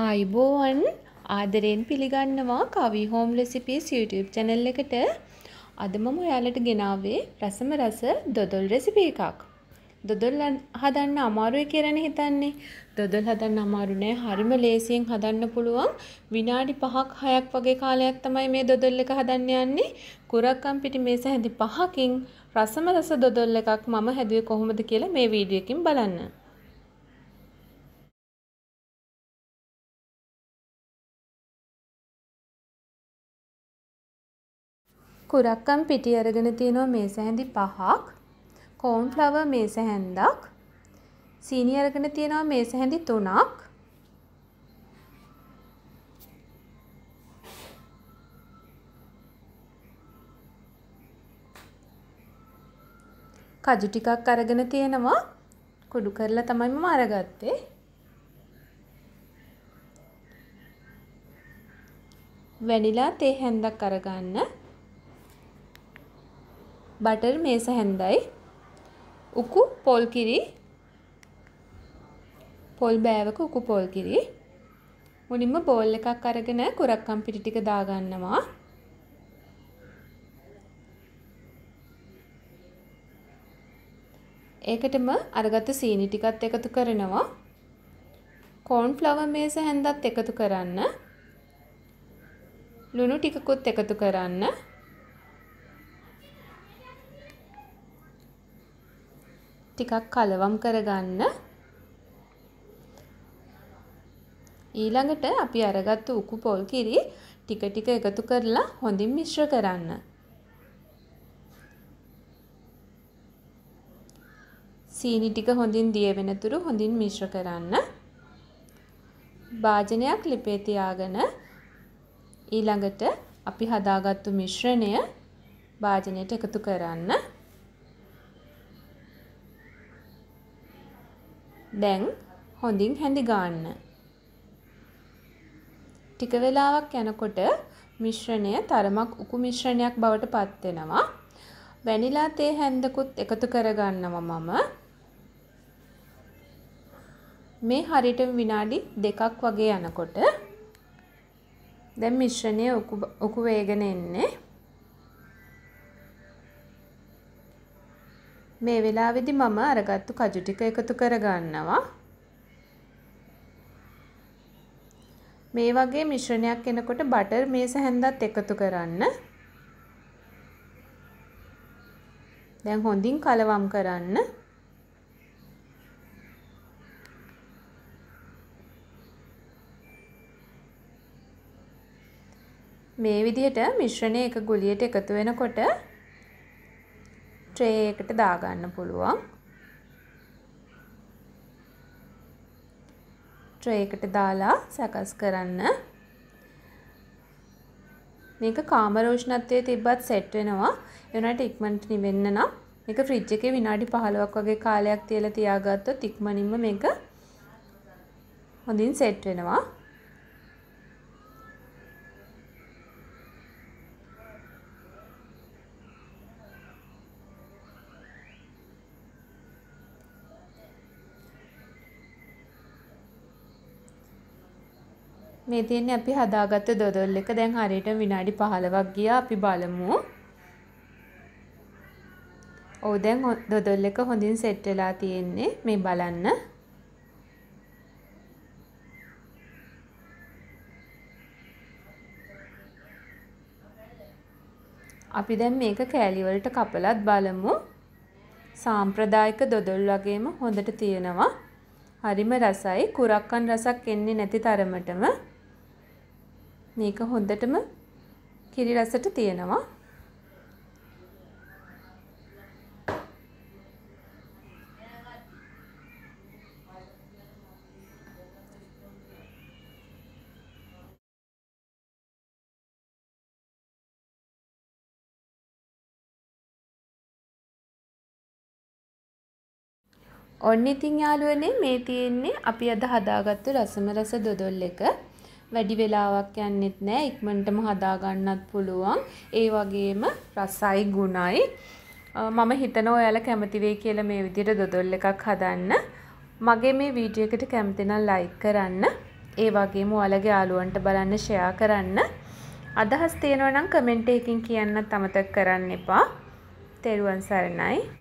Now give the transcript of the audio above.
ආයිබෝවන් ආදරයෙන් පිළිගන්නවා කවි හෝම් රෙසිපීස් YouTube channel එකට අද මම ඔයාලට ගෙනාවේ රසම රස දොදොල් රෙසිපි එකක්. දොදොල් හදන්න අමාරුයි කියලානේ හිතන්නේ. දොදොල් හදන්න අමාරු නෑ. හරිම ලේසියෙන් හදන්න පුළුවන්. විනාඩි 5ක් 6ක් වගේ කාලයක් තමයි මේ දොදොල් එක හදන්න යන්නේ. කුරක්කම් පිටි මේස හැඳි 5කින් රසම රස දොදොල් එකක් මම හැදුවේ කොහොමද කියලා මේ වීඩියෝ එකෙන් බලන්න. කුරක්කම් පිටි අරගෙන තියෙනවා මේ සැහැඳි පහක්. කෝන් ෆ්ලවර් මේ සැහැන්දක්. සීනි අරගෙන තියෙනවා මේ සැහැඳි තුනක්. කජු ටිකක් අරගෙන තියෙනවා. කුඩු කරලා තමයි මම අරගත්තේ. වැනිලා තේ හැන්දක් අරගන්න බටර් මේස හැන්දයි උකු පොල් කිරි පොල් බෑවක උකු පොල් කිරි මුලින්ම බෝල් එකක් අරගෙන කුරක්කම් පිටි ටික දාගන්නවා ඒකටම අරගත්ත සීනි ටිකත් එකතු කරනවා කෝන් ෆ්ලවර් මේස හැන්දත් එකතු කරන්න ලුණු ටිකකුත් එකතු කරන්න ටිකක් කලවම් කරගන්න ඊළඟට අපි අරගත්තු උකු පොල් කිරි ටික ටික එකතු කරලා හොඳින් මිශ්‍ර කරන්න. සීනි ටික හොඳින් දිය වෙනතුරු හොඳින් මිශ්‍ර කරන්න. භාජනයක් ලිපේ තියාගෙන ඊළඟට අපි හදාගත්තු මිශ්‍රණය භාජනයට එකතු කරන්න. දැන් හොඳින් හැඳි ගන්න. ටික වෙලාවක් යනකොට මිශ්‍රණය තරමක් උකු මිශ්‍රණයක් බවට පත් වෙනවා. වැනිලා තේ හැන්දකුත් එකතු කරගන්නවා මම. මේ හරියට විනාඩි දෙකක් වගේ යනකොට දැන් මිශ්‍රණය උකු වේගෙන එන්නේ මේ වෙලාවේදී මම අරගත්තු කජු ටික එකතු කරගන්නවා. මේ වගේ මිශ්‍රණයක් එනකොට බටර් මේ සැහැන්දත් එකතු කරන්න. දැන් හොඳින් කලවම් කරන්න. මේ විදිහට මිශ්‍රණය එක ගුලියට එකතු වෙනකොට ට්‍රේ එකට දාගන්න පුළුවන්. ට්‍රේ එකට දාලා සකස් කරන්න. මේක කාමර උෂ්ණත්වයේ තිබ්බත් සෙට් වෙනවා. ඒ වුණාට ඉක්මනට නිවෙන්න නම් මේක ෆ්‍රිජ් එකේ විනාඩි 15ක් වගේ කාලයක් තියලා තියාගත්තොත් ඉක්මනින්ම මේක හොඳින් සෙට් වෙනවා. මේ තියෙන්නේ අපි හදාගත්ත දොදොල් එක දැන් හරියට විනාඩි 15ක් ගියා අපි බලමු. ඔව් දැන් දොදොල් එක හොඳින් සෙට් වෙලා තියෙන්නේ මේ බලන්න. අපි දැන් මේක කෑලි වලට කපලත් බලමු. සාම්ප්‍රදායික දොදොල් වගේම හොඳට තියෙනවා. හරිම රසයි. කුරක්කන් රසක් එන්නේ නැති තරමටම මේක හොඳටම කිරි රසට තියෙනවා. ඔන්න ඉතින් යාළුවනේ මේ තියෙන්නේ අපි අද හදාගත්තු රසම රස දොඩොල් එක. වැඩි වෙලාවක් යන්නෙත් නෑ ඉක්මනටම හදාගන්නත් පුළුවන්. ඒ වගේම රසයි ගුණයි. මම හිතනවා ඔයාලා කැමති වෙයි කියලා මේ විදිහට දොඩොල් එකක් හදන්න. මගේ මේ වීඩියෝ එකට කැමති නම් ලයික් කරන්න. ඒ වගේම ඔයාලගේ යාළුවන්ට බලන්න ෂෙයා කරන්න. අදහස් තියෙනවා නම් කමෙන්ට් එකකින් කියන්න අමතක කරන්න එපා. තෙරුවන් සරණයි